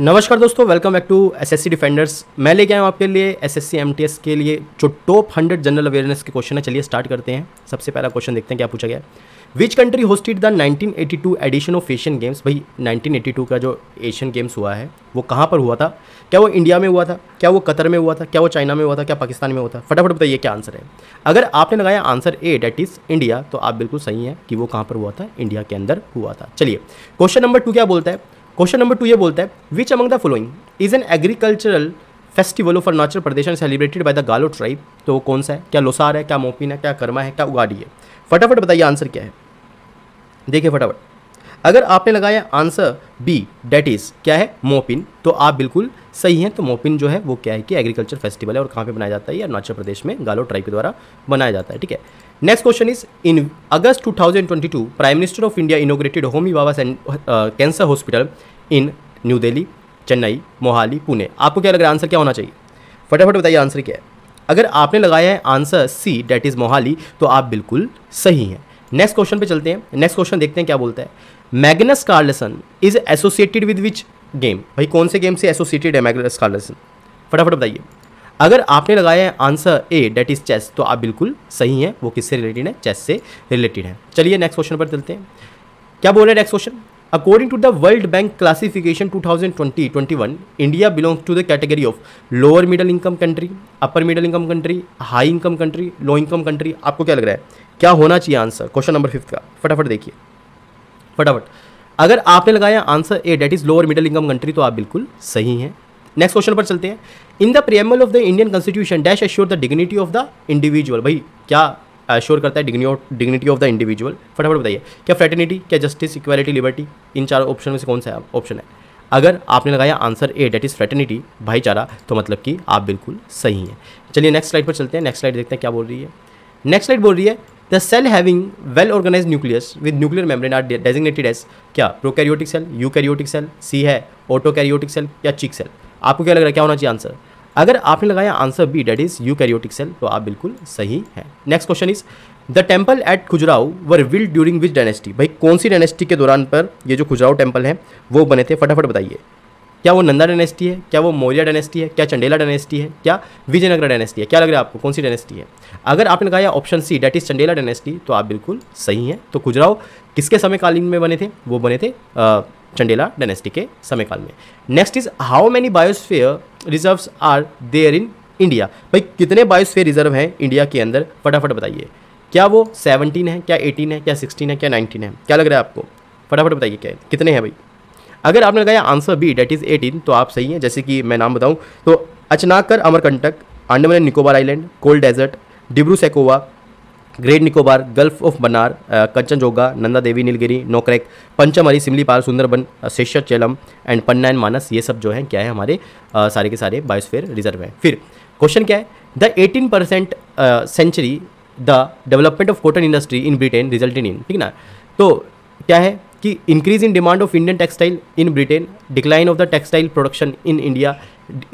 नमस्कार दोस्तों welcome back to SSC defenders मैं लेके आया हूँ आपके लिए एसएससी एमटीएस के लिए जो टॉप हंड्रेड जनरल अवेयरनेस के क्वेश्चन है चलिए स्टार्ट करते हैं सबसे पहला क्वेश्चन देखते हैं क्या पूछा गया which country hosted the 1982 edition of Asian games भाई 1982 का जो एशियन गेम्स हुआ है वो कहाँ पर हुआ था क्या वो इंडिया में हुआ था क्या वो कतर में हुआ था क्या वो चाइना में हुआ था क्या पाकिस्तान में हुआ था फटाफट बताइए क्या आंसर है अगर आपने लगाया answer A that is India तो आप बिल्कुल सही हैं कि वो कहाँ पर हुआ था इंडिया के अंदर हुआ था चलिए क्वेश्चन नंबर टू क्या बोलता है क्वेश्चन नंबर टू ये बोलता है which among the following is an agricultural festival of Arunachal Pradesh and celebrated by the Galo tribe तो वो कौन सा है क्या लोसार है क्या मोपिन है क्या कर्मा है क्या उगाडी है फटाफट बताइए आंसर क्या है देखिए फटाफट अगर आपने लगाया आंसर बी डेट इज़ क्या है मोपिन तो आप बिल्कुल सही हैं तो मोपिन जो है वो क्या है कि एग्रीकल्चर फेस्टिवल है और कहाँ पे बनाया जाता है ये अरुणाचल प्रदेश में गालो ट्राइब के द्वारा बनाया जाता है ठीक है next question is in August 2022 prime minister of India inaugurated Homi Bhabha cancer hospital in New Delhi Chennai Mohali Pune आपको क्या लग रहा है आंसर क्या होना चाहिए फटाफट बताइए आंसर क्या है अगर आपने लगाया है answer C that is Mohali तो आप बिल्कुल सही हैं नेक्स्ट क्वेश्चन पे चलते हैं नेक्स्ट क्वेश्चन देखते हैं क्या बोलता है Magnus Carlsen is associated with which game भाई कौन से गेम से एसोसिएटेड है मैग्नस कार्लसन फटाफट बताइए अगर आपने लगाया है answer A that is chess तो आप बिल्कुल सही हैं वो किससे रिलेटेड है चेस से रिलेटेड है चलिए नेक्स्ट क्वेश्चन पर चलते हैं क्या बोल रहे हैं next question according to the World Bank classification 2020-21, India belongs to the category of lower middle income country upper middle income country high income country low income country आपको क्या लग रहा है क्या होना चाहिए आंसर क्वेश्चन नंबर फिफ्थ का फटाफट देखिए फटाफट अगर आपने लगाया answer A that is lower middle income country तो आप बिल्कुल सही हैं नेक्स्ट क्वेश्चन पर चलते हैं in the preamble of the Indian constitution dash assure the dignity of the individual भाई क्या एश्योर करता है डिग्निटी ऑफ द इंडिविजुअल फटाफट बताइए क्या फ्रेटर्निटी क्या जस्टिस इक्वालिटी लिबर्टी इन चार ऑप्शन में से कौन सा ऑप्शन है अगर आपने लगाया answer A that is fraternity भाईचारा तो मतलब कि आप बिल्कुल सही हैं चलिए नेक्स्ट स्लाइड पर चलते हैं नेक्स्ट स्लाइड देखते हैं क्या बोल रही है नेक्स्ट स्लाइड बोल रही है the cell having well organize nucleus with nuclear membrane are designated as क्या prokaryotic cell eukaryotic cell C है ऑटोकैरियोटिक सेल या चिक सेल आपको क्या लग रहा है क्या होना चाहिए आंसर अगर आपने लगाया answer B that is eukaryotic cell तो आप बिल्कुल सही है next question is the temple at Khajuraho were built during which dynasty भाई कौन सी डायनेस्टी के दौरान पर ये जो खुजराव टेम्पल है वो बने थे फटाफट बताइए क्या वो नंदा डायनेस्टी है क्या वो मौर्य डायनेस्टी है क्या चंडेला डायनेस्टी है क्या विजयनगर डायनेस्टी है क्या लग रहा है आपको कौन सी डायनेस्टी है अगर आपने लगाया option C that is Chandela dynasty तो आप बिल्कुल सही हैं तो खुजराव किसके समय कालीन में बने थे वो बने थे चंडेला डायनेस्टी के समय काल में next is how many biosphere reserve are there in India भाई कितने बायोस्फेयर रिजर्व हैं इंडिया के अंदर फटाफट बताइए क्या वो 17 है क्या 18 है क्या 16 है क्या 19 है क्या लग रहा है आपको फटाफट बताइए क्या कितने हैं भाई अगर आपने लगाया answer B that is eighteen तो आप सही हैं जैसे कि मैं नाम बताऊँ तो Achanakmar Amarkantak Andaman Nicobar island cold desert Dibru Saikhowa great Nicobar gulf of Mannar Kanchenjunga Nanda Devi Nilgiri Nokrek Pachmarhi Simlipal Sundarban चेलम एंड पन्नाइन मानस ये सब जो है क्या है हमारे आ, सारे के सारे बायोस्फेयर रिजर्व हैं फिर क्वेश्चन क्या है the eighteen percent century the development of cotton industry in Britain result in ठीक ना तो क्या है कि increase in demand of Indian textile in Britain decline of the textile production in India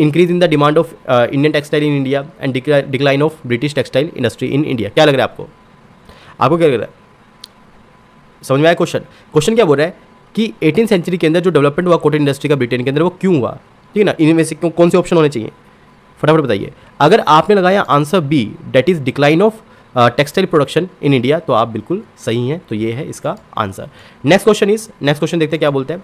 increase in the demand of Indian textile in India and decline of British textile industry in India क्या लग रहा है आपको आपको क्या लग रहा है समझ में आया क्वेश्चन क्वेश्चन क्या बोल रहा है कि एटीन सेंचुरी के अंदर जो डेवलपमेंट हुआ कोटन इंडस्ट्री का ब्रिटेन के अंदर वो क्यों हुआ ठीक है ना इनमें से कौन से ऑप्शन होने चाहिए फटाफट बताइए अगर आपने लगाया answer B that is decline of textile production in India तो आप बिल्कुल सही हैं तो ये है इसका answer next question is next question देखते हैं क्या बोलते हैं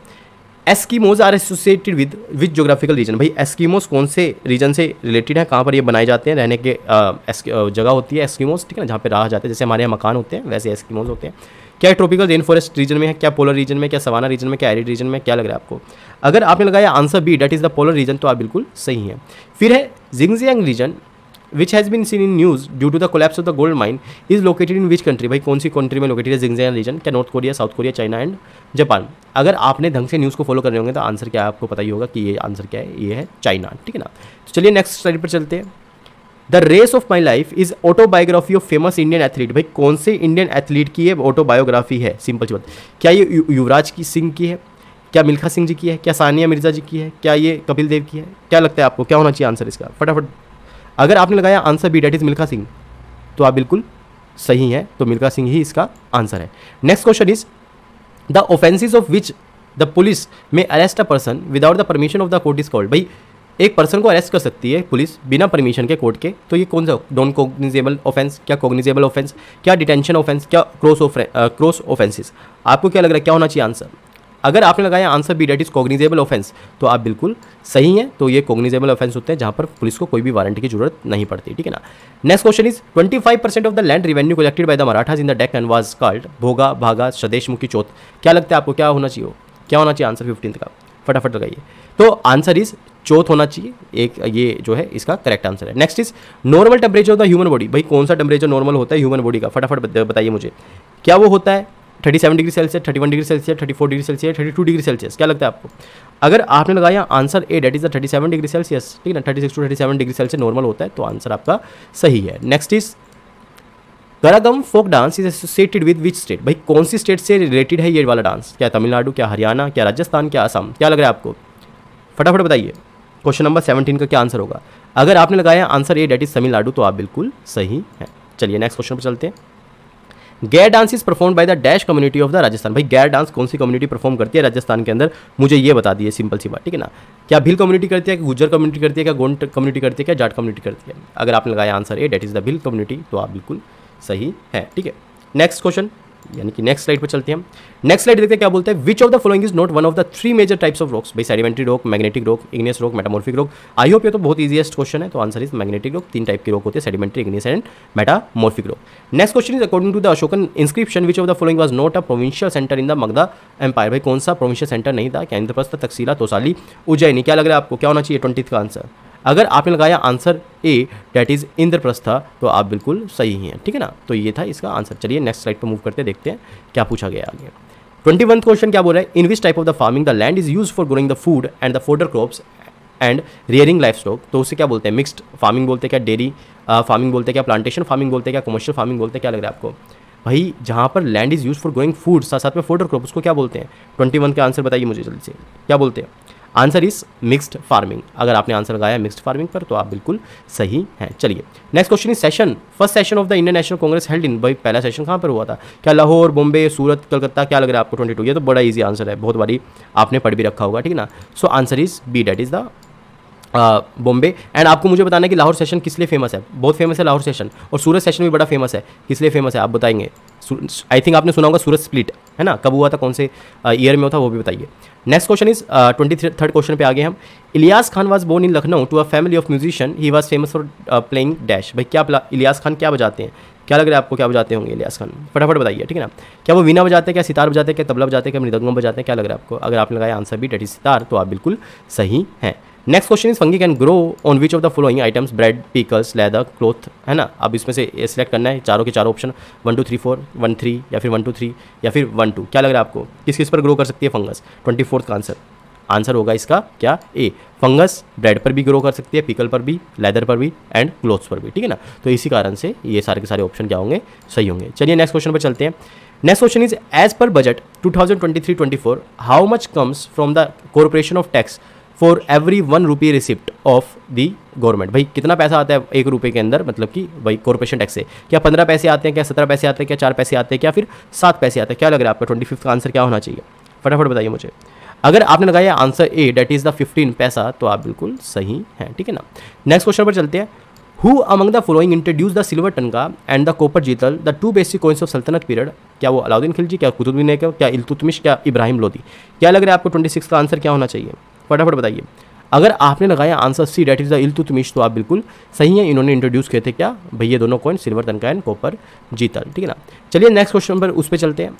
Eskimos are associated with with geographical region भाई एस्कीमोज कौन से रीजन से रिलेटेड है कहाँ पर ये बनाए जाते हैं रहने के uh, uh, जगह होती है एस्कीमोज ठीक है ना जहाँ पर रहा जाते हैं जैसे हमारे यहाँ मकान होते हैं वैसे एस्कीमोज होते हैं क्या ट्रॉपिकल रेन फॉरेस्ट रीजन में है क्या पोलर रीजन में क्या सवाना रीजन में क्या एरिड रीजन में क्या लग रहा है आपको अगर आपने लगाया answer B that is the polar region तो आप बिल्कुल सही हैं फिर है Xinjiang region which has been seen in news due to the collapse of the gold mine is located in which country भाई कौन सी कंट्री में लोकेटेड है जिंगजैन रीजन क्या North Korea South Korea China and Japan अगर आपने ढंग से न्यूज़ को फॉलो कर रहे होंगे तो आंसर क्या है आपको पता ही होगा कि ये आंसर क्या है ये है चाइना ठीक है ना तो चलिए नेक्स्ट स्लाइड पर चलते हैं the race of my life is autobiography of famous Indian athlete भाई कौन से इंडियन एथलीट की ये ऑटोबायोग्राफी है सिंपल सी बात क्या ये युवराज की सिंह की है क्या मिल्खा सिंह जी की है क्या सानिया मिर्जा जी की है क्या ये कपिल देव की है क्या लगता है आपको क्या होना चाहिए आंसर इसका फटाफट अगर आपने लगाया answer B that is Milkha Singh तो आप बिल्कुल सही हैं तो मिल्खा सिंह ही इसका आंसर है next question is the offences of which the police may arrest a person without the permission of the court is called भाई एक पर्सन को अरेस्ट कर सकती है पुलिस बिना परमिशन के कोर्ट के तो ये कौन सा नॉन कोग्निजेबल ऑफेंस क्या कोग्निजेबल ऑफेंस क्या डिटेंशन ऑफेंस क्या क्रॉस ऑफ क्रॉस ऑफेंसिस आपको क्या लग रहा है क्या होना चाहिए आंसर अगर आपने लगाया answer B that is cognizable offence तो आप बिल्कुल सही हैं तो ये कॉग्निजेबल ऑफेंस होते हैं जहां पर पुलिस को कोई भी वारंटी की जरूरत नहीं पड़ती ठीक है ना next question is twenty five percent of the land revenue collected by the Marathas in the Deccan and was called भोगा भागा स्वदेश मुखी चौथ क्या लगता है आपको क्या होना चाहिए क्या होना चाहिए आंसर फिफ्टींथ का फटाफट लगाइए तो आंसर इज चौथ होना चाहिए एक ये जो है इसका करेक्ट आंसर है next is normal temperature of the human body भाई कौन सा टेम्परेचर नॉर्मल होता है ह्यूमन बॉडी का फटाफट बताइए मुझे क्या वो होता है thirty seven degree Celsius thirty one degree Celsius thirty four degree Celsius thirty two degree Celsius क्या लगता है आपको अगर आपने लगाया answer A that is the thirty seven degree Celsius ठीक है ना thirty six to thirty seven degree Celsius normal होता है तो आंसर आपका सही है next is Karagam folk dance is associated with which state भाई कौन सी स्टेट से रिलेटेड है ये वाला डांस क्या तमिलनाडु क्या हरियाणा क्या राजस्थान क्या असम क्या लग रहा है आपको फटाफट बताइए क्वेश्चन नंबर सेवनटीन का क्या आंसर होगा अगर आपने लगाया answer A that is Tamil Nadu तो आप बिल्कुल सही हैं चलिए नेक्स्ट क्वेश्चन पर चलते हैं Gair dance is perform by the dash community of the Rajasthan भाई गैर डांस कौन सी कम्युनिटी परफॉर्म करती है राजस्थान के अंदर मुझे ये बता दिए सिंपल सी बात ठीक है ना क्या भील कम्युनिटी करती है कि गुजर कम्युनिटी करती है क्या गोंड कम्युनिटी करती है क्या जाट कम्युनिटी करती है अगर आपने लगाया answer A that is the Bhil community तो आप बिल्कुल सही है ठीक है नेक्स्ट क्वेश्चन यानी कि नेक्स्ट स्लाइड पर चलते हैं नेक्स्ट स्लाइड देखते हैं क्या बोलते हैं which of the following is not one of the three major types of rocks भाई sedimentary rock magnetic rock igneous rock metamorphic rock I hope ये तो बहुत ईजिएस्ट क्वेश्चन है तो आंसर इज मैग्नेटिक रॉक तीन टाइप के rock होते हैं sedimentary igneous and metamorphic rock next question is according to the Ashokan inscription which of the following was not a provincial centre in the मगदा empire भाई कौन सा provincial centre नहीं था क्या इंद्रप्रस्थ तकसीला तोसाली उज्जैनी क्या लग रहा है आपको क्या होना चाहिए ट्वेंटी का आंसर अगर आपने लगाया answer A that is Indraprastha तो आप बिल्कुल सही ही हैं ठीक है ना तो ये था इसका आंसर चलिए नेक्स्ट स्लाइड पर मूव करते देखते हैं क्या पूछा गया आगे ट्वेंटी वन क्वेश्चन क्या बोल है in which type of the farming the land is use for growing the food and the fodder crops and rearing livestock तो उसे क्या बोलते हैं मिक्सड फार्मिंग बोलते हैं क्या डेयरी फार्मिंग बोलते हैं क्या प्लांटेशन फार्मिंग बोलते हैं क्या कमर्शियल फार्मिंग बोलते हैं क्या लग रहा है आपको भाई जहाँ पर land is use for growing food साथ साथ में फोडर क्रॉप उसको क्या बोलते हैं ट्वेंटी वन का आंसर बताइए मुझे जल्दी से क्या बोलते हैं आंसर इज मिक्सड फार्मिंग अगर आपने आंसर लगाया मिक्सड फार्मिंग पर तो आप बिल्कुल सही हैं चलिए next question is session first session of the Indian national Congress held in भाई पहला सेशन कहाँ पर हुआ था क्या लाहौर बॉम्बे सूरत कलकत्ता क्या लग रहा है आपको ट्वेंटी ये तो बड़ा ईजी आंसर है बहुत बारी आपने पढ़ भी रखा होगा ठीक है ना so answer is B that is the Bombay and आपको मुझे बताना कि लाहौर सेशन किस लिए फेमस है बहुत फेमस है लाहौर सेशन और सूरत सेशन भी बड़ा फेमस है किस लिए फेमस है आप बताएंगे आई थिंक आपने सुना होगा सूरत स्प्लिट है ना कब हुआ था कौन से ईयर में होता था वो भी बताइए next question is twenty third question पे आगे हम Ilyas Khan was born in Lucknow to a family of musician he was famous for playing dash भाई क्या इलियास खान क्या बजाते हैं क्या लग रहा है आपको क्या बजाते होंगे इलियास खान फटाफट बताइए ठीक है ना क्या वो वीना बजाते हैं क्या सितार बजाते हैं क्या तबला बजाते हैं क्या मृदंगम बजाते हैं क्या लग रहा है आपको अगर आपने लगाया आंसर भी डेट सितार तो आप बिल्कुल सही हैं next question is fungi can grow on which of the following items bread pickles leather cloth है ना अब इसमें से सिलेक्ट करना है चारों के चारों option one two three four one three या फिर वन टू थ्री या फिर वन टू क्या लग रहा है आपको किस किस पर ग्रो कर सकती है फंगस ट्वेंटी फोर्थ का आंसर आंसर होगा इसका क्या ए फंगस ब्रेड पर भी ग्रो कर सकती है पीकल पर भी लेदर पर भी एंड क्लोथ्स पर भी ठीक है ना तो इसी कारण से ये सारे के सारे ऑप्शन क्या होंगे सही होंगे चलिए नेक्स्ट क्वेश्चन पर चलते हैं next question is as per budget 2023-24 how much comes from the corporation of tax for every one rupee receipt of the government भाई कितना पैसा आता है एक रुपये के अंदर मतलब कि भाई कॉरपोरेशन टैक्स से क्या पंद्रह पैसे आते हैं क्या सत्रह पैसे आते हैं क्या चार पैसे आते हैं क्या फिर सात पैसे आते हैं क्या लग रहा है आपका ट्वेंटी फिफ्थ का आंसर क्या होना चाहिए फटाफट बताइए मुझे अगर आपने लगाया answer A that is the fifteen paisa तो आप बिल्कुल सही हैं ठीक है ना नेक्स्ट क्वेश्चन पर चलते हैं who among the following introduce the silver tanka and the copper jital the two basic coins of Sultanate period क्या वो अलाउद्दीन खिलजी क्या कुतुबुद्दीन क्या इलतुतमिश क्या इब्राहिम लोदी क्या लग रहा है आपको ट्वेंटी सिक्स का आंसर क्या होना चाहिए फटाफट बताइए अगर आपने लगाया answer C that is the Iltutmish तो आप बिल्कुल सही हैं इन्होंने इंट्रोड्यूस किए थे क्या भैया दोनों coin silver tanka and copper jital ठीक है ना चलिए नेक्स्ट क्वेश्चन पर उस पर चलते हैं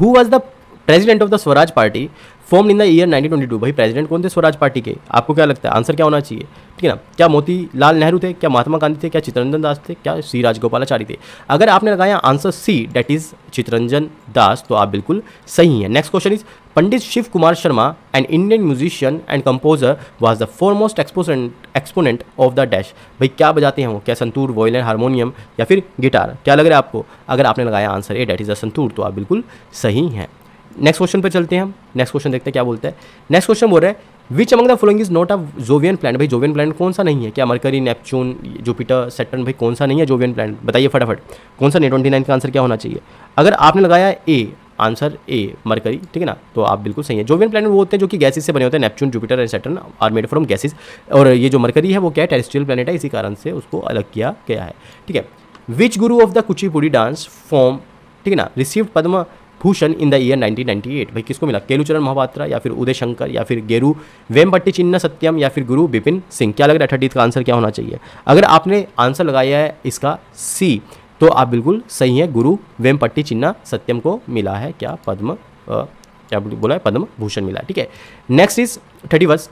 who was the president of the Swaraj party form in the year 1922 भाई प्रेसिडेंट कौन थे स्वराज पार्टी के आपको क्या लगता है आंसर क्या होना चाहिए ठीक है ना क्या मोतीलाल नेहरू थे क्या महात्मा गांधी थे क्या चित्रंजन दास थे क्या सी राजगोपालाचारी थे अगर आपने लगाया answer C that is Chittaranjan Das तो आप बिल्कुल सही हैं next question is Pandit Shiv Kumar Sharma and Indian musician and composer was the foremost exponent exponent of the dash भाई क्या बजाते हैं वो क्या संतूर वॉयलिन हारमोनियम या फिर गिटार क्या लग रहा है आपको अगर आपने लगाया answer A that is a santoor तो आप बिल्कुल सही हैं नेक्स्ट क्वेश्चन पर चलते हैं हम नेक्स्ट क्वेश्चन देखते हैं क्या बोलते हैं नेक्स्ट क्वेश्चन बोल रहे हैं which among the following is not a Jovian planet भाई जोवियन प्लान कौन सा नहीं है क्या मरकरी नेपचून जुपिटर सेटन भाई कौन सा नहीं है जोवियन प्लान बताइए फटाफट कौन सा नहीं ट्वेंटी नाइन का आंसर क्या होना चाहिए अगर आपने लगाया ए आंसर ए मरकरी ठीक है ना तो आप बिल्कुल सही है जोवियन प्लान वो होते हैं जो कि गैसेस से बने होते हैं Neptune Jupiter and Saturn are made from gases और ये जो मरकरी है वो क्या टेरिस्ट्रियल प्लानट है इसी कारण से उसको अलग किया गया है ठीक है which guru of the Kuchipudi dance form ठीक है ना received Padma Bhushan in the year 1998 भाई किसको मिला केलूचरण महापात्रा या फिर उदय शंकर या फिर गेरू वेमबट्टी चिन्ह सत्यम या फिर गुरु बिपिन सिंह क्या लग रहा है थर्टी का आंसर क्या होना चाहिए अगर आपने आंसर लगाया है इसका सी तो आप बिल्कुल सही हैं गुरु वेमपट्टी चिन्ना सत्यम को मिला है क्या पद्म क्या बोला है पद्म भूषण मिला है ठीक है next is thirty first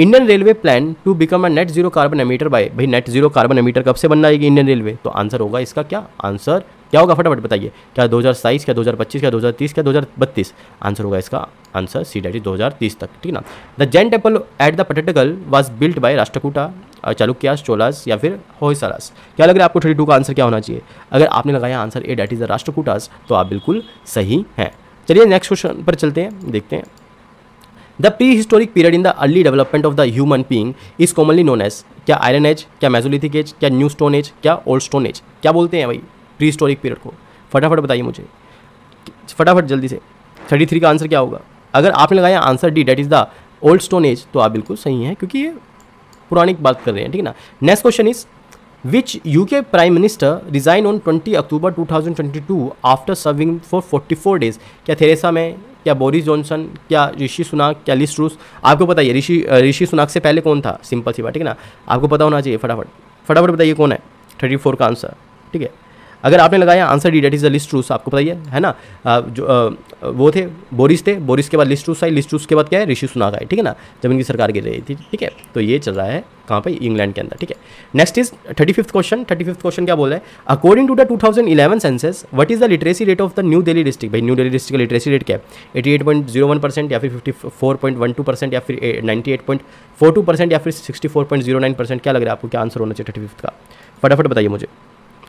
Indian railway plan to become a net zero carbon emitter by भाई नेट जीरो कार्बन एमीटर कब से बनना है इंडियन रेलवे तो आंसर होगा इसका क्या आंसर क्या होगा फटाफट बताइए क्या साइस क्या पच्चीस क्या दो क्या बत्तीस आंसर होगा इसका आंसर सी दो हजार दो तक ठीक ना the Jain temple at the Pattadakal was built by Rashtrakuta Chalukyas Cholas या फिर होयसरास क्या लग रहा है आपको थर्टी का आंसर क्या होना चाहिए अगर आपने लगाया answer A that is the Rashtrakutas तो आप बिल्कुल सही हैं चलिए नेक्स्ट क्वेश्चन पर चलते हैं देखते हैं the prehistoric period in the early development of the human being is commonly known as क्या आयरन एज क्या मेजोलिथिक एज क्या न्यू स्टोन एज क्या ओल्ड स्टोन एज क्या बोलते हैं भाई प्री स्टोरिक पीरियड को फटाफट बताइए मुझे फटाफट जल्दी से थर्टी थ्री का आंसर क्या होगा अगर आपने लगाया answer D that is the old stone age तो आप बिल्कुल सही हैं क्योंकि ये पुरानी बात कर रहे हैं ठीक है ना next question is which UK prime minister resign on twenty October two thousand twenty two after serving for forty four days क्या थेरेसा में क्या बोरिस जॉनसन क्या ऋषि सुनाक क्या लिस्ट रूस आपको पता है ऋषि ऋषि सुनाक से पहले कौन था सिंपल सी बात ठीक है ना आपको पता होना चाहिए फटाफट फटाफट बताइए कौन है थर्टी फोर का आंसर ठीक है अगर आपने लगाया answer D that is the Liz Truss आपको पता ही है है ना आ, जो आ, वो थे बोरिस थे बोरिस के बाद लिस्ट रूस आई लिस्ट रूस के बाद क्या है ऋषि सुनाग आई ठीक है ना जब इनकी सरकार गिर रही थी ठीक है तो ये चल रहा है कहाँ पे इंग्लैंड के अंदर ठीक है next is thirty fifth question thirty fifth question क्या बोल रहा है according to the two thousand eleven census what is the literacy rate of the New Delhi district भाई न्यू दिल्ली डिस्ट्रिक्ट का लिटरेसी रेट क्या है eighty eight point zero one percent या फिर fifty four point one two percent या फिर ninety eight point four two percent या फिर sixty four point zero nine percent क्या लग रहा है आपको क्या आंसर होना चाहिए थर्टी फिफ्थ का फटाफट बताइए मुझे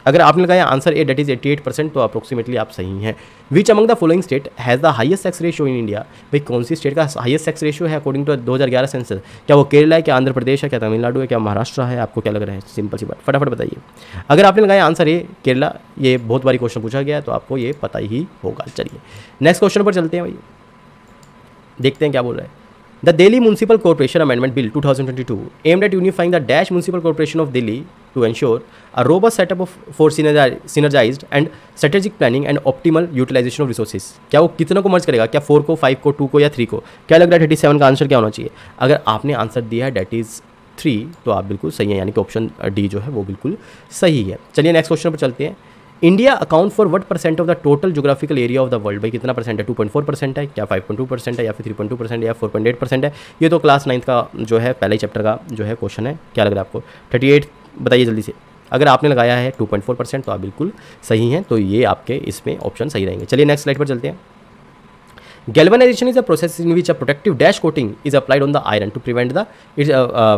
अगर आपने लगाया answer A that is 88 percent तो अप्रोक्सीमेटली आप सही हैं which among the following state has the highest sex ratio in India भाई कौन सी स्टेट का हाइस्ट सेक्स रेशियो है अकॉर्डिंग टू दो हज़ार ग्यारह सेंसर क्या वो केरला है क्या आंध्र प्रदेश है क्या तमिलनाडु है क्या महाराष्ट्र है आपको क्या लग रहा है सिंपल सी बात फटाफट बताइए अगर आपने लगाया आंसर ए केरला ये बहुत बारी क्वेश्चन पूछा गया है तो आपको ये पता ही होगा चलिए नेक्स्ट क्वेश्चन पर चलते हैं भाई देखते हैं क्या बोल रहे हैं the Delhi municipal Corporation amendment bill 2022 aim at unifying the dash municipal corporation of Delhi to ensure a robust setup of for synergized and strategic planning and optimal utilization of resources क्या वो कितनों को मर्ज करेगा क्या फोर को फाइव को to को या थ्री को क्या लग रहा है थर्टी सेवन का आंसर क्या होना चाहिए अगर आपने आंसर दिया है डेट इज़ थ्री तो आप बिल्कुल सही है यानी कि ऑप्शन डी जो है वो बिल्कुल सही है चलिए नेक्स्ट क्वेश्चन पर चलते हैं India account for what percent of the total geographical area of the world भाई कितना परसेंट है टू पॉइंट फोर परसेंट है क्या फाइव पॉइंट टू परसेंट है या फिर थ्री पॉइंट टू परसेंट या फोर पॉइंट एट परसेंट है ये तो क्लास नाइन्थ का जो है पहले चैप्टर का जो है क्वेश्चन है क्या लग रहा है आपको थर्टी एट बताइए जल्दी से अगर आपने लगाया है 2.4 परसेंट तो आप बिल्कुल सही हैं तो ये आपके इसमें ऑप्शन सही रहेंगे चलिए नेक्स्ट स्लाइड पर चलते हैं galvanization is a process in which a protective dash coating is applied on the iron to prevent the it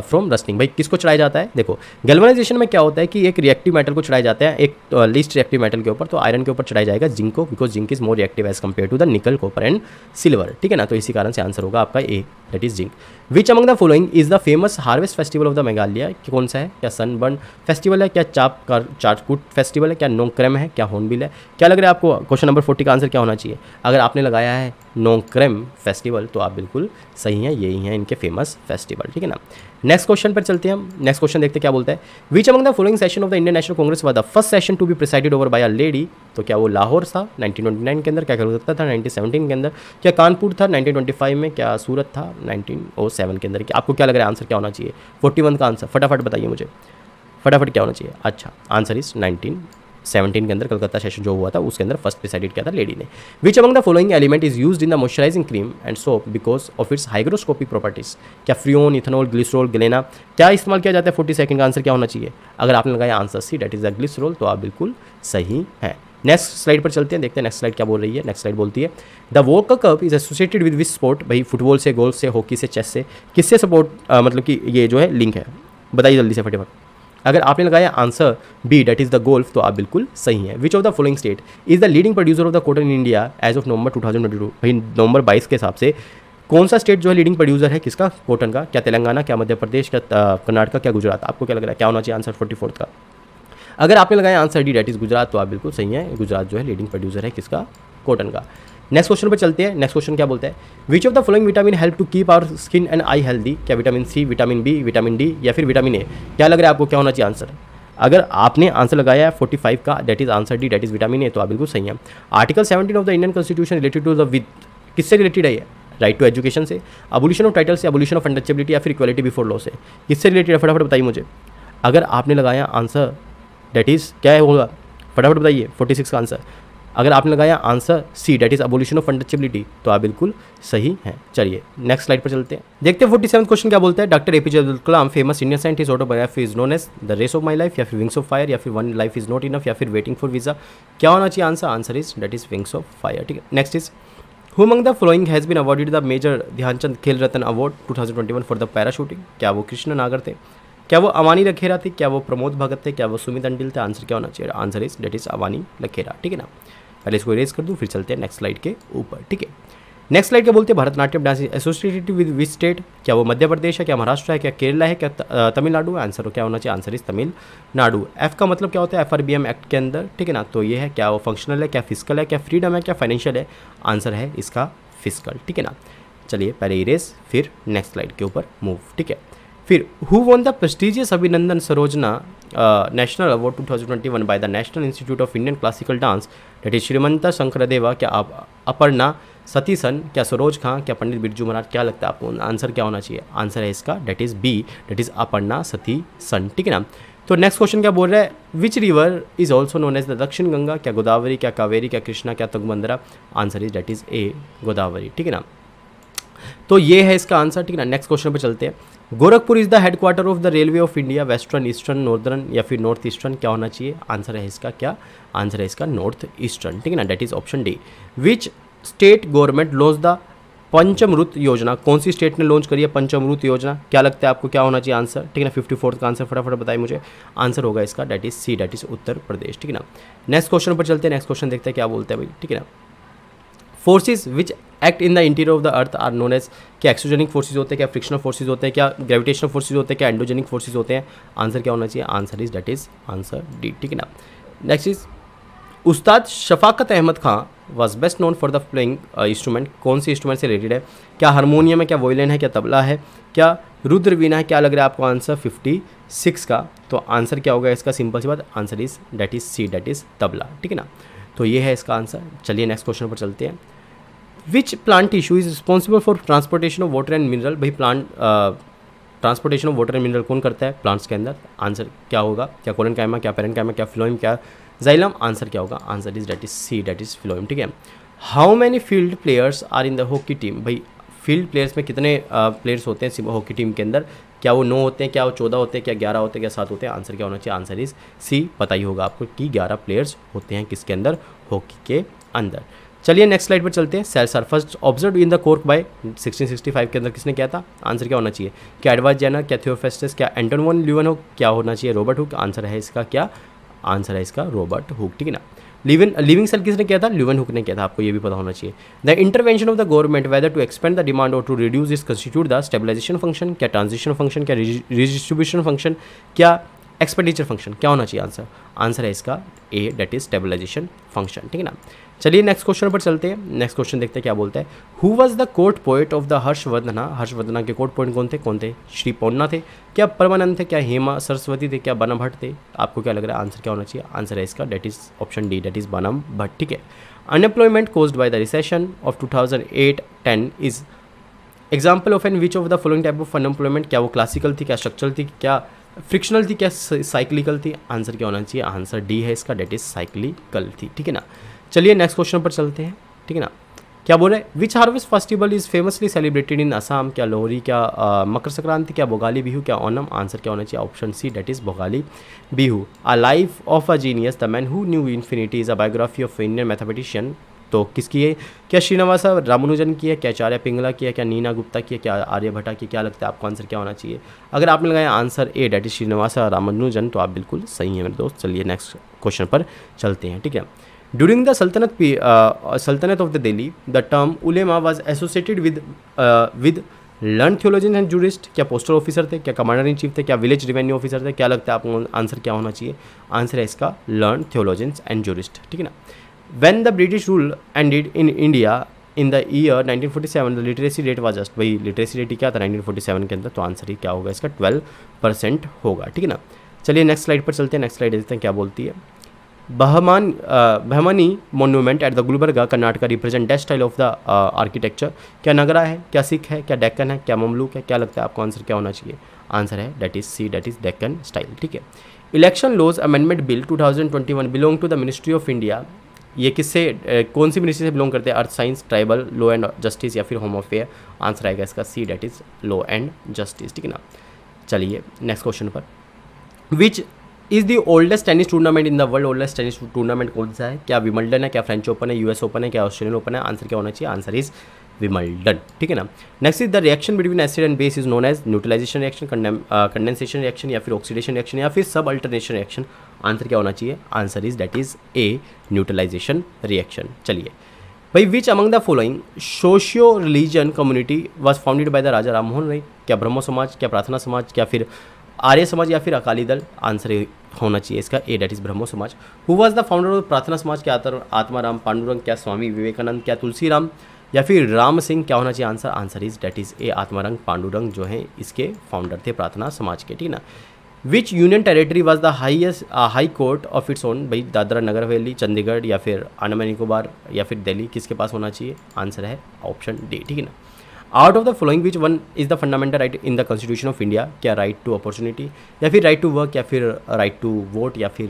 from rusting भाई किसको चढ़ाया जाता है देखो गैल्वनाइजेशन में क्या होता है कि एक रिएक्टिव मेटल को चढ़ाया जाता है एक लिस्ट रिएक्टिव मेटल के ऊपर तो आयरन के ऊपर चढ़ाया जाएगा जिंक को because zinc is more reactive as compare to the nickel copper and silver ठीक है ना तो इसी कारण से आंसर होगा आपका A that is zinc which among the following is the famous harvest festival of the Meghalaya कौन सा है क्या सनबर्न फेस्टिवल है क्या चाप कर चाटकूट फेस्टिवल है क्या नोक्रम है क्या होनबिल है क्या लग रहा है आपको क्वेश्चन नंबर फोर्टी का आंसर क्या होना चाहिए अगर आपने लगाया है नोंक्रम फेस्टिवल तो आप बिल्कुल सही हैं यही हैं इनके फेमस फेस्टिवल ठीक है ना नेक्स्ट क्वेश्चन पर चलते हैं हम नेक्स्ट क्वेश्चन देखते हैं क्या बोलता है which among the following session of the Indian national Congress was the first session to be presided over by a lady तो क्या वो लाहौर था 1929 के अंदर क्या कलकत्ता था 1917 के अंदर क्या कानपुर था 1925 में क्या सूरत था 1907 के अंदर आपको क्या लग रहा है आंसर क्या होना चाहिए फोर्टी का आंसर फटाफट बताइए मुझे फटाफट क्या होना चाहिए अच्छा आंसर इज नाइनटीन सेवेंटीन के अंदर कलकत्ता सेशन जो हुआ था उसके अंदर फर्स्ट डिसाइडेड किया था लेडी ने which among the following element is use in the moisturising cream and soap because of its hygroscopic properties क्या फ्रियोन इथनोल ग्लिसरोल ग्लेना क्या इस्तेमाल किया जाता है फोर्टी सेकंड का आंसर क्या होना चाहिए अगर आपने लगाया answer C that is a glycerol तो आप बिल्कुल सही है नेक्स्ट स्लाइड पर चलते हैं देखते हैं नेक्स्ट स्लाइड क्या बोल रही है नेक्स्ट स्लाइड बोलती है the world cup is associated with which sport भाई फुटबॉल से गोल्फ से हॉकी से चेस से किससे सपोर्ट मतलब कि ये जो है लिंक है बताइए जल्दी से फटाफट अगर आपने लगाया answer B that is the golf तो आप बिल्कुल सही हैं which of the following state is the leading producer of the cotton in India as of November two thousand twenty two भाई नवंबर बाईस के हिसाब से कौन सा स्टेट जो है लीडिंग प्रोड्यूसर है किसका कॉटन का क्या तेलंगाना क्या मध्य प्रदेश क्या कर्नाटका क्या गुजरात आपको क्या लग रहा है क्या होना चाहिए आंसर फोर्टी फोर्थ का अगर आपने लगाया answer D that is Gujarat तो आप बिल्कुल सही हैं गुजरात जो है लीडिंग प्रोड्यूसर है किसका कॉटन का नेक्स्ट क्वेश्चन पर चलते हैं नेक्स्ट क्वेश्चन क्या बोलते हैं which of the following vitamin help to keep our skin and eye healthy क्या vitamin C vitamin B vitamin D या फिर विटामिन ए क्या लग रहा है आपको क्या होना चाहिए आंसर अगर आपने आंसर लगाया है फाइव का that is answer D that is vitamin A तो आप बिल्कुल सही है article seventeen of the Indian constitution related to the with किससे रिलेटेड है राइट टू एजुकेशन से अबोल्यूशन ऑफ टाइटल से अबोल्यूशन ऑफ अनटचेबिलिटी या फिर इक्वालिटी बिफोर लॉ से किससे रिलेटेड है फटाफट बताइए मुझे अगर आपने लगाया आंसर डेट इज़ क्या होगा फटाफट बताइए फोर्टी सिक्स का आंसर अगर आपने लगाया answer C that is abolition of untouchability तो आप बिल्कुल सही हैं चलिए नेक्स्ट स्लाइड पर चलते हैं देखते हैं फोर्टी सेवन क्वेश्चन क्या बोलते हैं doctor A P J Abdul Kalam famous Indian scientist autobiography is known as the race of my life या फिर विंग्स ऑफ फायर या फिर one life is not enough या फिर वेटिंग फॉर वीजा क्या होना चाहिए answer answer is that is wings of fire ठीक है next is who among the following has been awarded the major Dhyan Chand Khel Ratna award 2021 for the parachuting क्या वो कृष्ण नागर थे क्या वो अवानी लखेरा थे क्या वो प्रमोद भगत थे क्या वो सुमित अंडिल थे आंसर क्या होना चाहिए answer is that is Avani Lekhara ठीक है ना पहले इसको इरेज कर दूँ फिर चलते हैं नेक्स्ट स्लाइड के ऊपर ठीक है नेक्स्ट स्लाइड क्या बोलते हैं Bharatanatyam dance associated with which state क्या वो मध्य प्रदेश है क्या महाराष्ट्र है क्या केरला है क्या तमिलनाडु है आंसर क्या होना चाहिए आंसर इज तमिलनाडु एफ का मतलब क्या होता है F R B M act के अंदर ठीक है ना तो ये है क्या वो फंक्शनल है क्या फिजिकल है क्या फ्रीडम है क्या फाइनेंशियल है आंसर है इसका फिजिकल ठीक है ना चलिए पहले इरेज फिर नेक्स्ट स्लाइड के ऊपर मूव ठीक है फिर who one the prestigious Abhinandan सरोजना national award 2021 by the national institute of Indian classical dance that is Shrimanta Shankar Deva क्या आप अपर्णा सतीशन क्या सरोज खां क्या पंडित बिरजू महाराज क्या लगता है आपको आंसर क्या होना चाहिए आंसर है इसका that is B that is Aparna Satheesan ठीक है ना तो नेक्स्ट क्वेश्चन क्या बोल रहा है which river is also known as the Dakshin Ganga क्या गोदावरी क्या कावेरी क्या कृष्णा क्या Tungabhadra answer is that is A Godavari ठीक है ना तो ये है इसका आंसर ठीक है ना नेक्स्ट क्वेश्चन पर चलते हैं Gorakhpur is the headquarter of the railway of India western eastern northern या फिर नॉर्थ ईस्टर्न क्या होना चाहिए आंसर है इसका क्या आंसर है इसका नॉर्थ ईस्टर्न ठीक है ना that is option D which state government launch the Panchamrit Yojana कौन सी स्टेट ने लॉन्च करी है पंचमृत योजना क्या लगता है आपको क्या होना चाहिए आंसर ठीक है ना फिफ्टी फोर्थ का आंसर फटाफट बताइए मुझे आंसर होगा इसका that is C that is Uttar Pradesh ठीक है ना नेक्स्ट क्वेश्चन पर चलते हैं नेक्स्ट क्वेश्चन देखते हैं क्या बोलते हैं भाई ठीक है ना forces which act in the interior of the earth are known as क्या एक्सोजेनिक फोर्सेज होते हैं क्या फ्रिक्शनल फोर्सेज होते हैं क्या ग्रेविटेशनल फोर्सेज होते हैं क्या एंडोजेनिक फोर्सेज होते हैं आंसर क्या होना चाहिए answer is that is answer D ठीक है ना next is Ustad Shafaqat Ahmed Khan was best known for the playing instrument कौन से इंस्ट्रूमेंट से रिलेटेड है क्या हारमोनियम है क्या वोलिन है क्या तबला है क्या रुद्रवीना है क्या लग रहा है आपको आंसर फिफ्टी सिक्स का तो आंसर क्या होगा इसका सिंपल सी बात answer is that is C that is tabla ठीक है ना तो ये है इसका आंसर चलिए नेक्स्ट क्वेश्चन पर चलते हैं which plant tissue is responsible for transportation of water and mineral भाई plant transportation of water and mineral कौन करता है प्लांट्स के अंदर आंसर क्या होगा क्या कोलन कैमा क्या पेरेंट कैमा क्या फ्लोइम क्या जाइलम आंसर क्या होगा answer is that is C that is phloem ठीक है how many field players are in the hockey team भाई फील्ड प्लेयर्स में कितने प्लेयर्स होते हैं हॉकी टीम के अंदर क्या वो नौ होते हैं क्या वो चौदह होते हैं क्या ग्यारह होते हैं क्या सात होते हैं आंसर क्या होना चाहिए आंसर इज सी पता ही होगा आपको कि ग्यारह प्लेयर्स होते हैं किसके अंदर हॉकी के अंदर चलिए नेक्स्ट स्लाइड पर चलते हैं सेल सर first observe in the cork by 1665 के अंदर किसने किया था आंसर क्या होना चाहिए क्या एडवाज जैनर क्या थियोफेस्टस क्या एंटन वन ल्यूवन हो क्या होना चाहिए रॉबर्ट हुक आंसर है इसका क्या आंसर है इसका रॉबर्ट हुक ठीक है ना लिविन लिविंग सेल किसने किया था लिवन हुक ने किया था आपको ये भी पता होना चाहिए the intervention of the government whether to expand the demand और to reduce this constitute the stabilisation function क्या ट्रांजिशन फंक्शन क्या रिडिस्ट्रीब्यूशन फंक्शन क्या एक्सपेंडिचर फंक्शन क्या होना चाहिए आंसर आंसर है इसका A that is stabilisation function ठीक है ना चलिए नेक्स्ट क्वेश्चन पर चलते हैं नेक्स्ट क्वेश्चन देखते हैं क्या बोलता है who was the court poet of the Harshavardhana Harshavardhana के कोर्ट पोइट कौन थे कौन थे श्री पौना थे क्या परमानंद थे क्या हेमा सरस्वती थे क्या बनम भट्ट थे आपको क्या लग रहा है आंसर क्या होना चाहिए आंसर है इसका that is option D that is Bana Bhatta ठीक है unemployment cause by the recession of two thousand eight ten is example of an which of the following type of unemployment क्या वो क्लासिकल थी क्या स्ट्रक्चरल थी क्या फ्रिक्शनल थी क्या साइक्लिकल थी आंसर क्या होना चाहिए आंसर डी है इसका डेट इज साइक्लिकल थी ठीक है ना चलिए नेक्स्ट क्वेश्चन पर चलते हैं ठीक है ना क्या बोल रहे हैं which harvest festival is famously celebrated in Assam क्या लोहरी क्या आ, मकर संक्रांति क्या भोगाली बिहू क्या ओनम आंसर क्या होना चाहिए option C that is Bhogali Bihu a life of a genius the man who knew infinity is a biography of Indian mathematician तो किसकी है क्या श्रीनिवासा रामानुजन की है क्या चार्य पिंगला की है क्या नीना गुप्ता की है क्या आर्यभट्टा की क्या लगता है आपको आंसर क्या होना चाहिए अगर आपने लगाया answer A that is Srinivasa Ramanujan तो आप बिल्कुल सही है मेरे दोस्त चलिए नेक्स्ट क्वेश्चन पर चलते हैं ठीक है during the sultanate sultanate of the Delhi the term ulema was associated with with learn theologian and jurist क्या पोस्टल ऑफिसर थे क्या कमांडर इन चीफ थे क्या विलेज रिवेन्यू ऑफिसर थे क्या लगता है आपको आंसर क्या होना चाहिए आंसर है इसका लर्न थियोलॉजिन एंड जूरिस्ट ठीक है ना When the British rule ended in India in the year 1947 the literacy rate was just वही लिटरेसी रेट ही क्या था 1947 के अंदर तो आंसर ही क्या होगा इसका 12 परसेंट होगा ठीक है ना चलिए नेक्स्ट स्लाइड पर चलते हैं नेक्स्ट स्लाइड देखते हैं क्या बोलती है Bahman Bahmani monument at the Gulbarga Karnataka represent डेस्ट स्टाइल ऑफ द आर्किटेक्चर क्या नगरा है क्या सिख है क्या डेक्कन है क्या ममलूक है क्या लगता है आपको आंसर क्या होना चाहिए आंसर है that is C that is Deccan style ठीक है election laws amendment bill 2021 belong to the ministry of India ये किससे कौन सी मिनिस्ट्री से बिलोंग करते हैं earth science tribal law and justice या फिर होम अफेयर आंसर आएगा इसका C that is law and justice ठीक है ना चलिए नेक्स्ट क्वेश्चन पर which is the oldest tennis tournament in the world oldest tennis tournament कौन सा है क्या विमल्डन है क्या फ्रेंच ओपन है यूएस ओपन है क्या ऑस्ट्रेलियन ओपन है आंसर क्या होना चाहिए आंसर इज विमल्डन ठीक है ना next is the reaction between acid and base is known as neutralization reaction condensation reaction या फिर ऑक्सीडेशन रिएक्शन या फिर सब अल्टरनेशन रिएक्शन आंसर क्या होना चाहिए answer is that is a neutralization reaction चलिए भाई which among the following socio religion community was founded by the Raja Ram Mohan Roy क्या ब्रह्म समाज क्या प्रार्थना समाज क्या फिर आर्य समाज या फिर अकाली दल आंसर होना चाहिए इसका A that is Brahmo Samaj who was the founder of Prarthana Samaj क्या आत्माराम पांडुरंग क्या स्वामी विवेकानंद क्या तुलसीराम या फिर राम सिंह क्या होना चाहिए answer answer is that is A Atmaram Pandurang जो है इसके फाउंडर थे प्रार्थना समाज के ठीक है ना which union territory was the highest high court of its own भाई दादरा नगर हवेली चंडीगढ़ या फिर अंडमान या फिर दिल्ली किसके पास होना चाहिए आंसर है ऑप्शन डी ठीक है ना out of the following which one is the fundamental right in the constitution of India क्या राइट टू अपॉर्चुनिटी या फिर राइट टू वर्क या फिर राइट टू वोट या फिर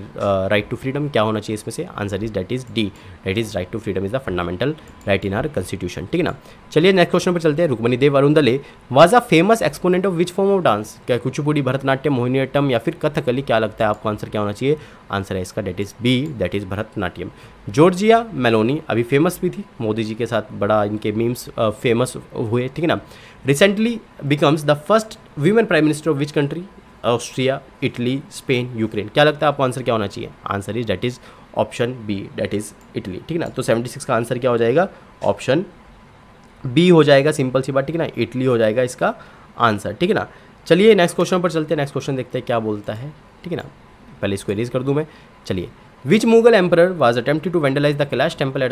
राइट टू फ्रीडम क्या होना चाहिए इसमें से answer is that is D that is right to freedom is the fundamental right in our constitution ठीक है ना चलिए नेक्स्ट क्वेश्चन पर चलते हैं Rukmini Devi Arundale was a famous exponent of which form of dance क्या कुचुपुड़ी भरतनाट्यम मोहिनीअट्टम या फिर कथकली क्या लगता है आपको आंसर क्या होना चाहिए आंसर है इसका that is B that is Bharatanatyam Giorgia Meloni अभी फेमस भी थी मोदी जी के साथ बड़ा इनके मीम्स फेमस uh, हुए है ठीक है ना recently becomes the first women prime minister of which country Austria Italy Spain Ukraine क्या लगता है आपको आंसर क्या होना चाहिए answer is that is option B that is Italy ठीक ना तो सेवेंटी सिक्स का आंसर क्या हो जाएगा ऑप्शन बी हो जाएगा सिंपल सी बात ठीक है ना इटली हो जाएगा इसका आंसर ठीक है ना चलिए नेक्स्ट क्वेश्चन पर चलते हैं नेक्स्ट क्वेश्चन देखते हैं क्या बोलता है ठीक है ना पहले इसको इरेज कर दूँ मैं चलिए which Mughal emperor was attempted to vandalise the Kailash temple at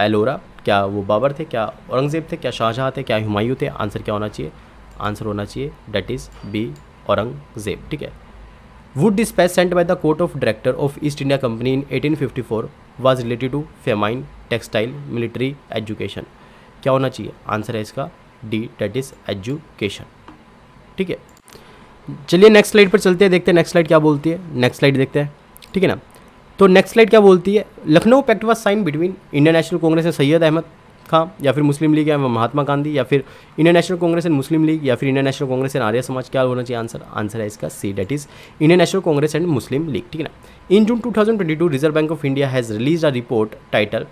Ellora क्या वो बाबर थे क्या औरंगजेब थे क्या शाहजहाँ थे क्या हुमायूं थे आंसर क्या होना चाहिए आंसर होना चाहिए डेट इज़ बी औरंगजेब ठीक है Wood dispatch sent by the court of director of East India Company in 1854 was related to famine textile military education क्या होना चाहिए आंसर है इसका डी डेट इज एजुकेशन ठीक है चलिए नेक्स्ट स्लाइड पर चलते हैं देखते हैं नेक्स्ट स्लाइड क्या बोलती है नेक्स्ट स्लाइड देखते हैं ठीक है ना तो नेक्स्ट स्लाइड क्या बोलती है Lucknow pact was sign between Indian national Congress and Syed Ahmad Khan या फिर मुस्लिम लीग या महात्मा गांधी या फिर इंडियन नेशनल कांग्रेस एंड मुस्लिम लीग या फिर इंडियन नेशनल कांग्रेस एंड आर्य समाज क्या होना चाहिए आंसर आंसर है इसका C that is Indian national Congress and Muslim League ठीक है ना in June 2022 reserve bank of India has release a report title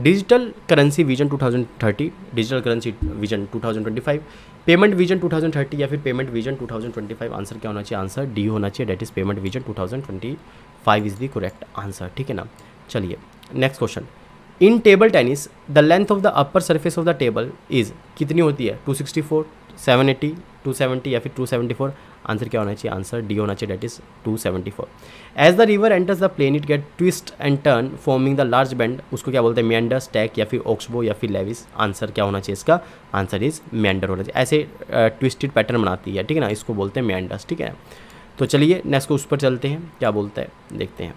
digital currency vision 2030 digital currency vision 2025 payment vision 2030 या फिर पेमेंट विजन 2025 आंसर क्या होना चाहिए आंसर डी होना चाहिए that is payment vision 2025 is the correct answer ठीक है ना चलिए next question in table tennis the length of the upper surface of the table is कितनी होती है एटी टू सेवेंटी या फिर फोर आंसर क्या होना चाहिए आंसर डी होना चाहिए that is 274 as the river enters the plain it get twist and turn forming the large bend उसको क्या बोलते हैं मैंडर स्टैक या फिर ऑक्सबो या फिर लेविस आंसर क्या होना चाहिए इसका आंसर इज मैंडर होना चाहिए ऐसे ट्विस्टेड पैटर्न बनाती है ठीक है ना इसको बोलते हैं मैंडर्स ठीक है तो चलिए नेक्स्ट को उस पर चलते हैं क्या बोलते हैं देखते हैं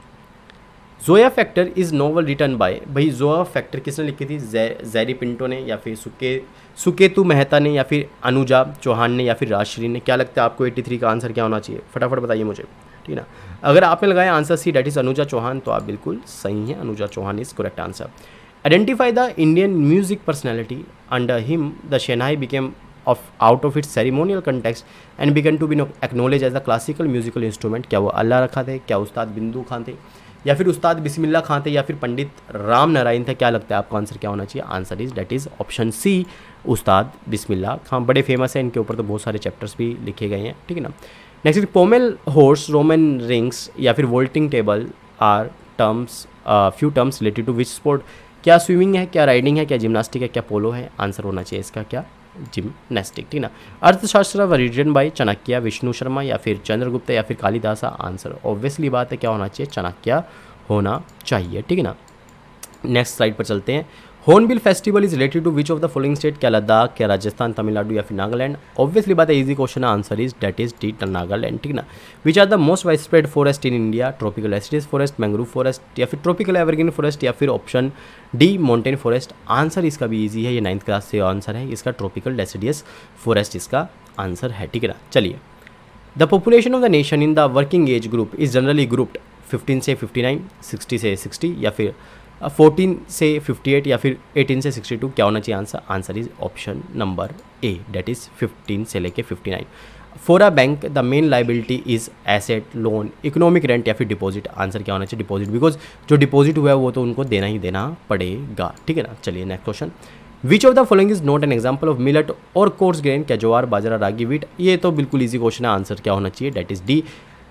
Zoya factor is novel written by भाई जोया फैक्टर किसने लिखी थी जै, जैरी पिंटो ने या फिर सुके सुकेतु मेहता ने या फिर अनुजा चौहान ने या फिर राजश्री ने क्या लगता है आपको 83 का आंसर क्या होना चाहिए फटाफट बताइए मुझे ठीक है ना अगर आपने लगाया answer C that is Anuja Chauhan तो आप बिल्कुल सही हैं Anuja Chauhan is correct answer identify the Indian music personality under him the shehnai became off out of its ceremonial context and to be known acknowledge as the classical musical instrument क्या वो अल्लाह रखा थे क्या उस्ताद बिंदु खान थे या फिर उस्ताद बिस्मिल्ला खां थे या फिर पंडित राम नारायण थे क्या लगता है आपका आंसर क्या होना चाहिए answer is that is option C Ustad Bismillah खां बड़े फेमस हैं इनके ऊपर तो बहुत सारे चैप्टर्स भी लिखे गए हैं ठीक है ना next pommel horse Roman rings या फिर vaulting table are terms few terms related to which sport क्या स्विमिंग है क्या राइडिंग है क्या जिमनास्टिक है क्या पोलो है आंसर होना चाहिए इसका क्या जिमनेस्टिक ठीक ना Arthashastra was written by Chanakya Vishnu Sharma या फिर चंद्रगुप्त या फिर कालिदासा आंसर ऑब्वियसली बात है क्या होना चाहिए चाणक्य होना चाहिए ठीक है ना नेक्स्ट स्लाइड पर चलते हैं hornbill festival is related to which of the following state क्या लद्दाख क्या राजस्थान तमिलनाडु या फिर नागालैंड ऑब्वियसली बात है easy question answer is that is D Nagaland ठीक ना which are the most wide spread forest in India tropical deciduous forest mangrove forest या फिर ट्रॉपिकल एवरग्रीन फॉरेस्ट या फिर option D mountain forest answer इसका भी ईजी है ये नाइन्थ क्लास से आंसर है इसका ट्रॉपिकल डेसिडियस फॉरेस्ट इसका आंसर है ठीक है ना चलिए the population of the nation in the working age group is generally grouped 15 से 59, 60 से 60 या फिर फोर्टीन से फिफ्टी एट या फिर एटीन से सिक्सटी टू क्या होना चाहिए answer answer is option number A that is fifteen से लेके fifty nine for a bank the main liability is asset loan economic rent या फिर डिपॉजिट आंसर क्या होना चाहिए डिपॉजिट बिकॉज जो डिपॉजिट हुआ है वो तो उनको देना ही देना पड़ेगा ठीक है ना चलिए next question which of the following is not an example of millet और कोर्स ग्रेन क्या ज्वार बाजरा रागी वीट ये तो बिल्कुल ईजी क्वेश्चन है आंसर क्या होना चाहिए that is D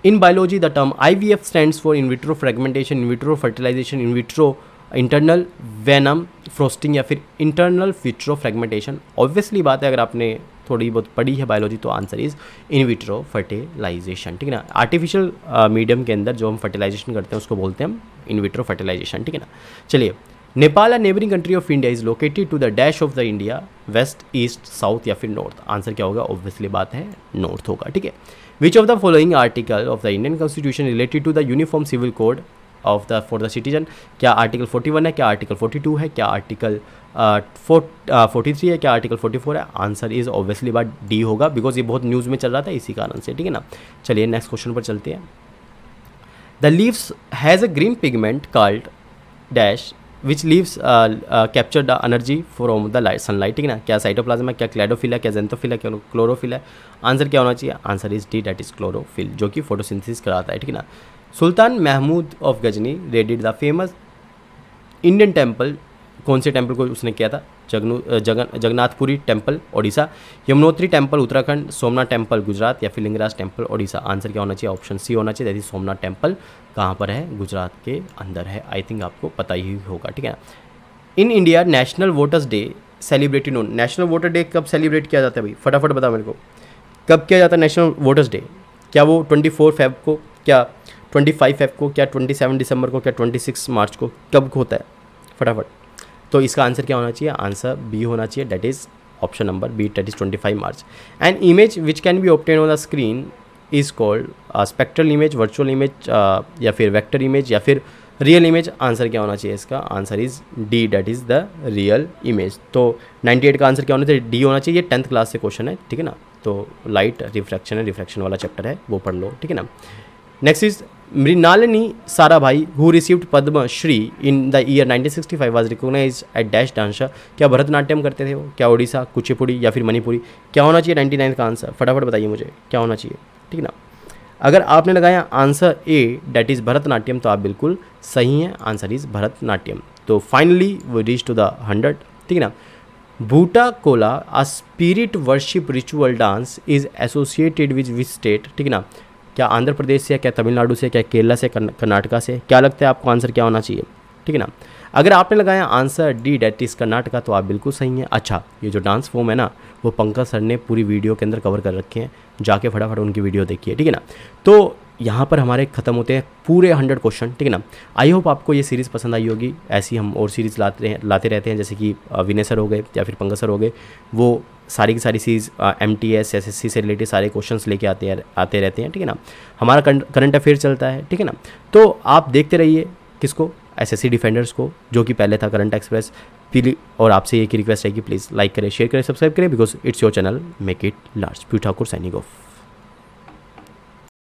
in biology the term I V F stand for in vitro fragmentation vitro fertilization vitro internal venom frosting या फिर इंटरनल विट्रो फ्रेगमेंटेशन ऑब्वियसली बात है अगर आपने थोड़ी बहुत पढ़ी है बायोलॉजी तो answer is in vitro fertilization ठीक है ना आर्टिफिशियल मीडियम uh, के अंदर जो हम फर्टिलाइजेशन करते हैं उसको बोलते हैं हम इन विट्रो फर्टिलाइजेशन ठीक है ना चलिए Nepal and neighbouring country of India is located to the dash of the India west east south या फिर नॉर्थ आंसर क्या होगा ऑब्वियसली बात है नॉर्थ होगा ठीक है which of the following article of the Indian constitution related to the uniform civil code of the for the citizen क्या आर्टिकल 41 है क्या आर्टिकल 42 है क्या आर्टिकल फोर्टी थ्री है क्या आर्टिकल फोर्टी फोर है आंसर इज़ ऑब्वियसली बात D होगा बिकॉज ये बहुत न्यूज़ में चल रहा था इसी कारण से ठीक है ना चलिए नेक्स्ट क्वेश्चन पर चलते हैं the leaves has a green pigment card dash which leaves capture the energy from the light sunlight ठीक है ना क्या साइटोप्लाज्म है क्या क्लेडोफिल है क्या जेंथोफिल है क्या क्लोरोफिल है आंसर क्या होना चाहिए answer is D that is chlorophyll जो कि फोटोसिंथिस कराता है ठीक है ना Sultan Mahmud of Ghazni raided the famous Indian temple कौन से टेम्पल को उसने किया था जगनू जगन Jagannathpuri temple Odisha Yamunotri temple Uttarakhand Somnath temple Gujarat या फिर लिंगराज टेम्पल ओडिशा आंसर क्या होना चाहिए ऑप्शन सी होना चाहिए यदि सोमनाथ टेम्पल कहाँ पर है गुजरात के अंदर है आई थिंक आपको पता ही होगा ठीक है in India national voters day celebrated known national voter day कब सेलिब्रेट किया जाता है भाई फटाफट बताओ मेरे को कब किया जाता है नेशनल वोटर्स डे क्या वो ट्वेंटी फोर फेब को क्या ट्वेंटी फाइव एफ को क्या ट्वेंटी सेवन दिसंबर को क्या ट्वेंटी सिक्स मार्च को कब होता है फटाफट तो इसका आंसर क्या होना चाहिए आंसर बी होना चाहिए that is option number B that is 25 five March and image which can be obtain on the screen is called spectral image virtual image या फिर वैक्टर इमेज या फिर रियल इमेज आंसर क्या होना चाहिए इसका answer is D that is the real image तो 98 का आंसर क्या होना चाहिए डी होना चाहिए टेंथ क्लास से क्वेश्चन है ठीक है ना तो लाइट रिफ्रैक्शन है रिफ्रैक्शन वाला चैप्टर है वो पढ़ लो ठीक है ना is Mrinalini Sarabhai who received Padma Shri in the year 1965, was recognized at dash dancer क्या भरतनाट्यम करते थे वो क्या ओडिशा कुचिपुड़ी या फिर मणिपुरी क्या होना चाहिए नाइन्टी का आंसर फटाफट बताइए मुझे क्या होना चाहिए ठीक ना अगर आपने लगाया answer A that is Bharatanatyam तो आप बिल्कुल सही हैं आंसर इज़ भरतनाट्यम तो फाइनली वो रीच टू द हंड्रेड ठीक ना Bhuta Kola a spirit worship ritual dance is associated with which state ठीक ना क्या आंध्र प्रदेश से क्या तमिलनाडु से क्या केरला से कर्नाटका से क्या लगता है आपको आंसर क्या होना चाहिए ठीक है ना अगर आपने लगाया answer D that is Karnataka तो आप बिल्कुल सही हैं अच्छा ये जो डांस फॉर्म है ना वो पंकज सर ने पूरी वीडियो के अंदर कवर कर रखे हैं जाके फटाफट उनकी वीडियो देखिए ठीक है ना तो यहाँ पर हमारे ख़त्म होते हैं पूरे हंड्रेड क्वेश्चन ठीक है ना आई होप आपको ये सीरीज़ पसंद आई होगी ऐसी हम और सीरीज़ लाते हैं लाते रहते हैं जैसे कि विनय सर हो गए या फिर पंकज सर हो गए वो सारी की सारी सीज़ M T S S S C से रिलेटेड सारे क्वेश्चन लेके आते आते रहते हैं ठीक है ना हमारा करंट अफेयर चलता है ठीक है ना तो आप देखते रहिए किसको एस एस सी डिफेंडर्स को जो कि पहले था करंट एक्सप्रेस प्ली और आपसे एक रिक्वेस्ट है कि प्लीज़ लाइक करें शेयर करें सब्सक्राइब करें because it's your channel make it large Piyu Thakur signing of